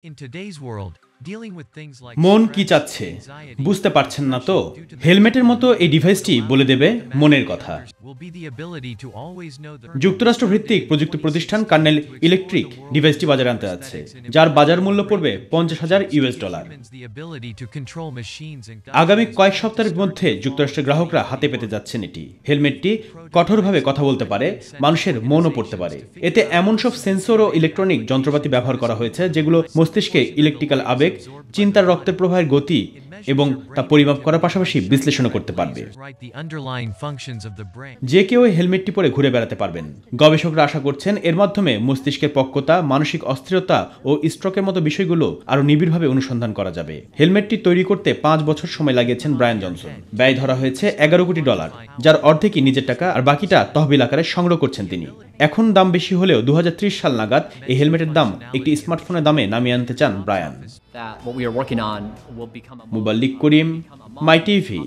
In today's world, মন কি চাচ্ছে বুঝতে পারছেন না তো হেলমেটের মতো এই ডিভাইসটি বলে দেবে মনের কথা যুক্তরাষ্ট্র ভিত্তিক প্রযুক্তি প্রতিষ্ঠান কার্নেল ইলেকট্রিক ডিভাইসটি বাজারে আনতে যাচ্ছে যার বাজার মূল্য পড়বে পঞ্চাশ হাজার ইউএস ডলার আগামী কয়েক সপ্তাহের মধ্যে যুক্তরাষ্ট্রের গ্রাহকরা হাতে পেতে যাচ্ছেন এটি হেলমেটটি কঠোরভাবে কথা বলতে পারে মানুষের মনও পড়তে পারে এতে এমন সব সেন্সর ও ইলেকট্রনিক যন্ত্রপাতি ব্যবহার করা হয়েছে যেগুলো মস্তিষ্কে ইলেকট্রিক্যাল আবেগ আবেগ চিন্তার রক্তের প্রবাহের গতি এবং তা পরিমাপ করার পাশাপাশি বিশ্লেষণ করতে পারবে যে কেউ হেলমেটটি পরে ঘুরে বেড়াতে পারবেন গবেষকরা আশা করছেন এর মাধ্যমে মস্তিষ্কের পক্কতা মানসিক অস্থিরতা ও স্ট্রোকের মতো বিষয়গুলো আরও নিবিড়ভাবে অনুসন্ধান করা যাবে হেলমেটটি তৈরি করতে পাঁচ বছর সময় লাগিয়েছেন ব্রায়ান জনসন ব্যয় ধরা হয়েছে এগারো কোটি ডলার যার অর্ধেকই নিজের টাকা আর বাকিটা তহবিল আকারে সংগ্রহ করছেন তিনি এখন দাম বেশি হলেও দু সাল নাগাদ এই হেলমেটের দাম একটি স্মার্টফোনের দামে নামিয়ে আনতে চান ব্রায়ান লিক করিম মাই টিভি